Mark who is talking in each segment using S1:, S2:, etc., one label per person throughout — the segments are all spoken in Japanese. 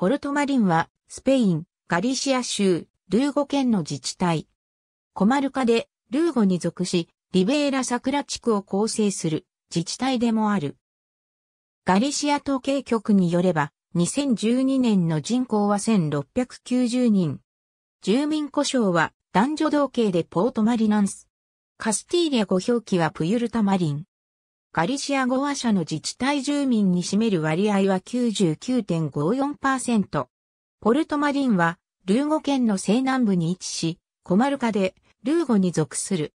S1: ポルトマリンは、スペイン、ガリシア州、ルーゴ県の自治体。コマルカで、ルーゴに属し、リベーラ桜地区を構成する自治体でもある。ガリシア統計局によれば、2012年の人口は1690人。住民故障は男女同型でポートマリナンス。カスティーリャ語表記はプユルタマリン。ガリシア語話者の自治体住民に占める割合は99.54%。ポルトマリンは、ルーゴ県の西南部に位置し、コマルカで、ルーゴに属する。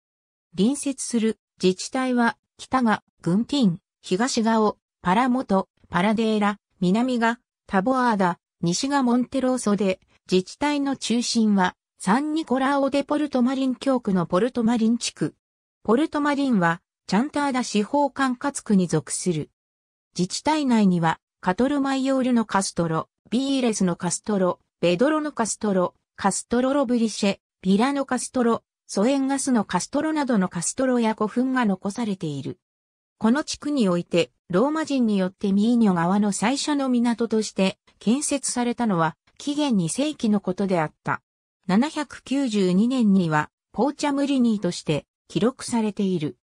S1: 隣接する自治体は、北がグンティン、東がオ、パラモト、パラデーラ、南がタボアーダ、西がモンテローソで、自治体の中心は、サンニコラオデポルトマリン教区のポルトマリン地区。ポルトマリンは、チャンターダ司法管轄区に属する。自治体内には、カトルマイオールのカストロ、ビーレスのカストロ、ベドロのカストロ、カストロロブリシェ、ビラのカストロ、ソエンガスのカストロなどのカストロや古墳が残されている。この地区において、ローマ人によってミーニョ川の最初の港として建設されたのは、紀元2世紀のことであった。792年には、ポーチャムリニーとして記録されている。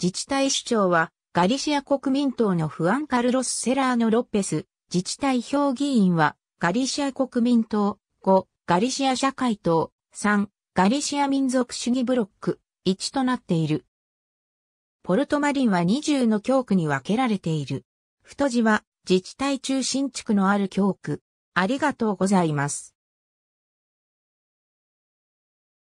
S1: 自治体首長は、ガリシア国民党のフアン・カルロス・セラーノ・ロッペス、自治体評議員は、ガリシア国民党、5、ガリシア社会党、3、ガリシア民族主義ブロック、1となっている。ポルトマリンは20の教区に分けられている。太字は自治体中心地区のある教区。ありがとうございます。